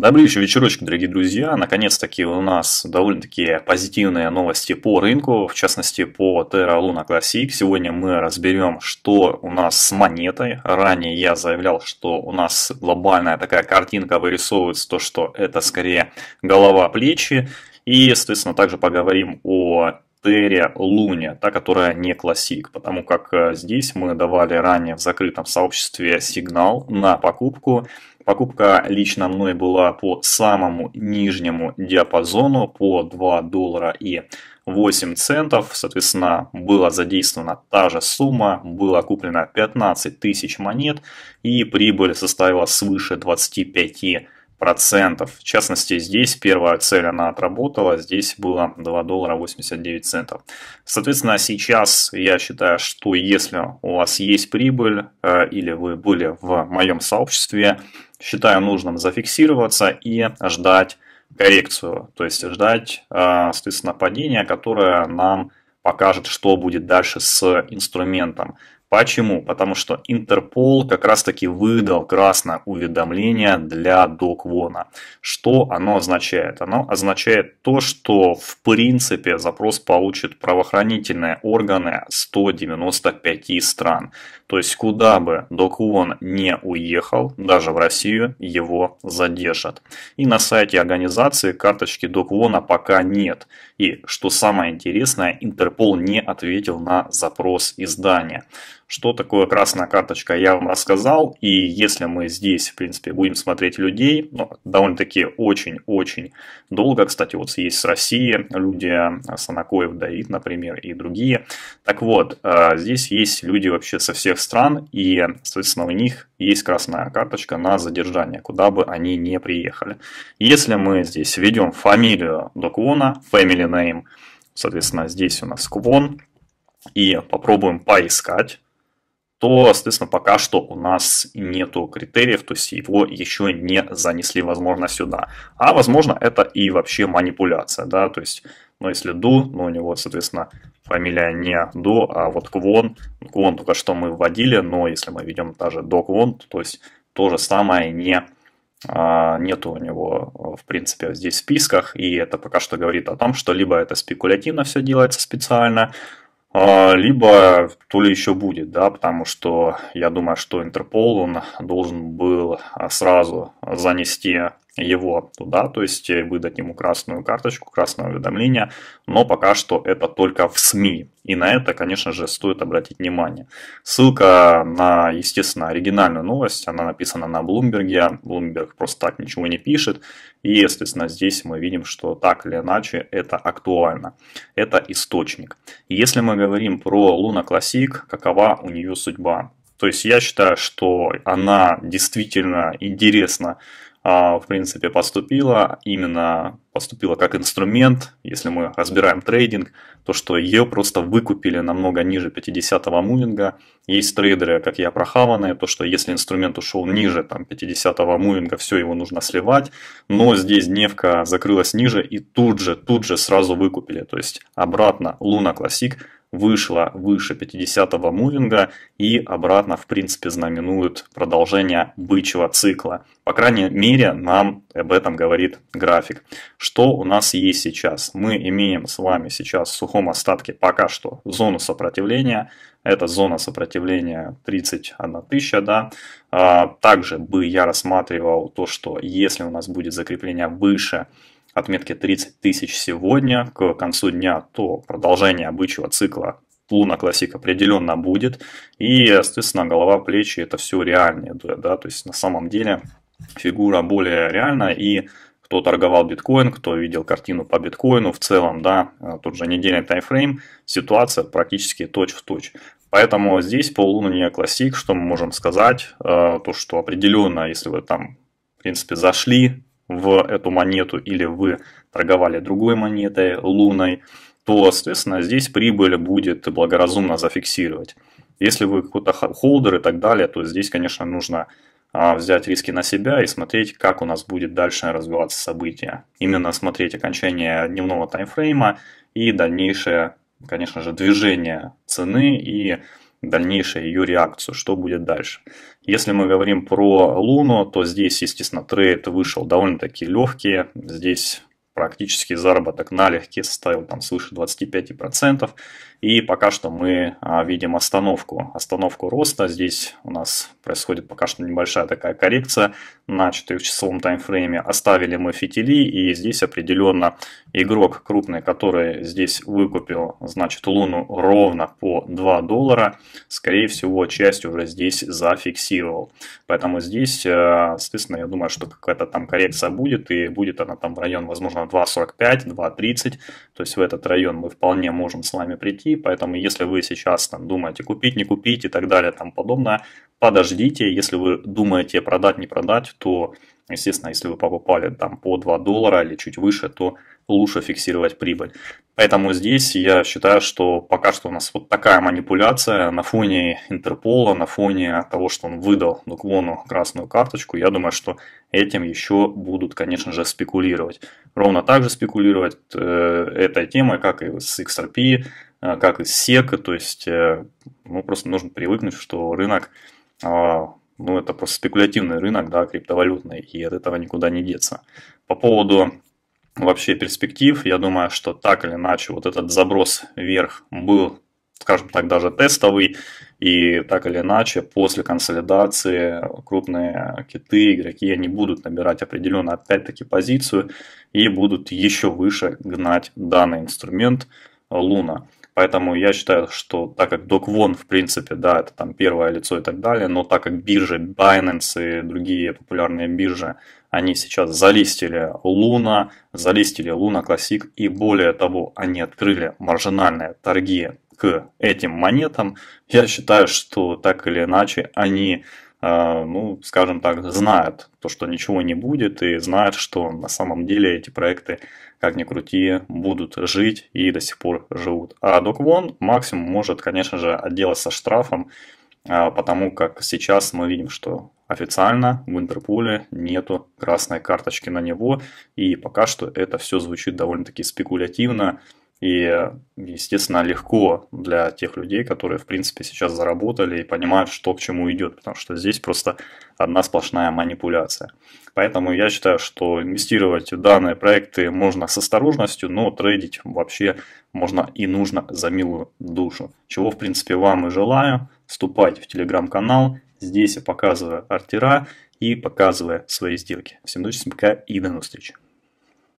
Добрый еще вечерочек, дорогие друзья. Наконец-таки у нас довольно-таки позитивные новости по рынку, в частности по Terra Luna Classic. Сегодня мы разберем, что у нас с монетой. Ранее я заявлял, что у нас глобальная такая картинка вырисовывается, то что это скорее голова-плечи. И, соответственно, также поговорим о Терри Луне, та, которая не классик, потому как э, здесь мы давали ранее в закрытом сообществе сигнал на покупку. Покупка лично мной была по самому нижнему диапазону, по 2 доллара и 8 центов, соответственно, была задействована та же сумма, было куплено 15 тысяч монет и прибыль составила свыше 25 процентов. В частности, здесь первая цель она отработала, здесь было 2 доллара 89 центов. Соответственно, сейчас я считаю, что если у вас есть прибыль э, или вы были в моем сообществе, считаю нужным зафиксироваться и ждать коррекцию, то есть ждать, э, соответственно, падения, которое нам покажет, что будет дальше с инструментом. Почему? Потому что Интерпол как раз-таки выдал красное уведомление для Доквона. Что оно означает? Оно означает то, что в принципе запрос получит правоохранительные органы 195 стран. То есть куда бы Доквон не уехал, даже в Россию, его задержат. И на сайте организации карточки Доквона пока нет. И что самое интересное, Интерпол не ответил на запрос издания что такое красная карточка, я вам рассказал. И если мы здесь, в принципе, будем смотреть людей, ну, довольно-таки очень-очень долго, кстати, вот есть с России люди, э, Санакоев Давид, например, и другие. Так вот, э, здесь есть люди вообще со всех стран, и, соответственно, у них есть красная карточка на задержание, куда бы они ни приехали. Если мы здесь введем фамилию доквона, family name, соответственно, здесь у нас квон, и попробуем поискать, то, соответственно, пока что у нас нету критериев, то есть его еще не занесли, возможно, сюда. А, возможно, это и вообще манипуляция, да, то есть, ну, если ду, ну, у него, соответственно, фамилия не ду, а вот квон, квон только что мы вводили, но если мы ведем даже до квон, то есть то же самое не а, нету у него, в принципе, здесь в списках, и это пока что говорит о том, что либо это спекулятивно все делается специально, а, либо то ли еще будет, да, потому что я думаю, что Интерпол он должен был а, сразу занести его туда, то есть э, выдать ему красную карточку, красное уведомление, но пока что это только в СМИ. И на это, конечно же, стоит обратить внимание. Ссылка на, естественно, оригинальную новость, она написана на Блумберге, Блумберг просто так ничего не пишет, и, естественно, здесь мы видим, что так или иначе это актуально, это источник. Если мы говорим про Луна Классик, какова у нее судьба? То есть я считаю, что она действительно интересна а, в принципе, поступила именно поступила как инструмент, если мы разбираем трейдинг, то что ее просто выкупили намного ниже 50-го мувинга. Есть трейдеры, как я, прохаванные, то что если инструмент ушел ниже там, 50-го мувинга, все его нужно сливать, но здесь Невка закрылась ниже и тут же, тут же сразу выкупили. То есть обратно Луна Классик вышла выше 50-го мувинга и обратно, в принципе, знаменует продолжение бычьего цикла. По крайней мере, нам об этом говорит график. Что у нас есть сейчас? Мы имеем с вами сейчас в сухом остатке пока что зону сопротивления. Это зона сопротивления 31 тысяча, да. А, также бы я рассматривал то, что если у нас будет закрепление выше отметки 30 тысяч сегодня, к концу дня, то продолжение обычного цикла Луна классик определенно будет. И, соответственно, голова, плечи – это все реальные, да, то есть на самом деле фигура более реальная и кто торговал биткоин, кто видел картину по биткоину, в целом, да, э, тут же недельный таймфрейм, ситуация практически точь-в-точь. Поэтому здесь полулуние классик, что мы можем сказать, э, то что определенно, если вы там, в принципе, зашли в эту монету или вы торговали другой монетой, луной, то, соответственно, здесь прибыль будет благоразумно зафиксировать. Если вы какой-то холдер и так далее, то здесь, конечно, нужно а, взять риски на себя и смотреть, как у нас будет дальше развиваться событие, Именно смотреть окончание дневного таймфрейма и дальнейшее, конечно же, движение цены и дальнейшее ее реакцию, что будет дальше. Если мы говорим про Луну, то здесь, естественно, трейд вышел довольно-таки легкий. Здесь практически заработок на легке составил там свыше 25%. И пока что мы а, видим остановку, остановку роста. Здесь у нас происходит пока что небольшая такая коррекция на 4-часовом таймфрейме. Оставили мы фитили, и здесь определенно игрок крупный, который здесь выкупил, значит, луну ровно по 2 доллара, скорее всего, часть уже здесь зафиксировал. Поэтому здесь, э, соответственно, я думаю, что какая-то там коррекция будет, и будет она там в район, возможно, там 2.45, 2.30, то есть в этот район мы вполне можем с вами прийти, поэтому если вы сейчас там думаете купить, не купить и так далее, там подобное, подождите, если вы думаете продать, не продать, то, естественно, если вы покупали там по 2 доллара или чуть выше, то лучше фиксировать прибыль. Поэтому здесь я считаю, что пока что у нас вот такая манипуляция на фоне Интерпола, на фоне того, что он выдал Нуквону красную карточку, я думаю, что этим еще будут, конечно же, спекулировать ровно так же спекулировать э, этой темой, как и с XRP, э, как и с SEC. То есть э, ну, просто нужно привыкнуть, что рынок, а, ну это просто спекулятивный рынок, да, криптовалютный, и от этого никуда не деться. По поводу вообще перспектив, я думаю, что так или иначе вот этот заброс вверх был скажем так, даже тестовый, и так или иначе после консолидации крупные киты, игроки, они будут набирать определенную опять-таки позицию и будут еще выше гнать данный инструмент Луна. Поэтому я считаю, что так как DocWon, в принципе, да, это там первое лицо и так далее, но так как биржи Binance и другие популярные биржи, они сейчас залистили Луна, залистили Луна Classic, и более того, они открыли маржинальные торги к этим монетам, я считаю, что так или иначе они, э, ну, скажем так, знают то, что ничего не будет, и знают, что на самом деле эти проекты, как ни крути, будут жить и до сих пор живут. А Доквон максимум может, конечно же, отделаться штрафом, э, потому как сейчас мы видим, что официально в Интерполе нету красной карточки на него, и пока что это все звучит довольно-таки спекулятивно, и, естественно, легко для тех людей, которые, в принципе, сейчас заработали и понимают, что к чему идет, потому что здесь просто одна сплошная манипуляция. Поэтому я считаю, что инвестировать в данные проекты можно с осторожностью, но трейдить вообще можно и нужно за милую душу. Чего, в принципе, вам и желаю. Вступайте в телеграм-канал, здесь я показываю артера и показываю свои сделки. Всем до пока и до новых встреч.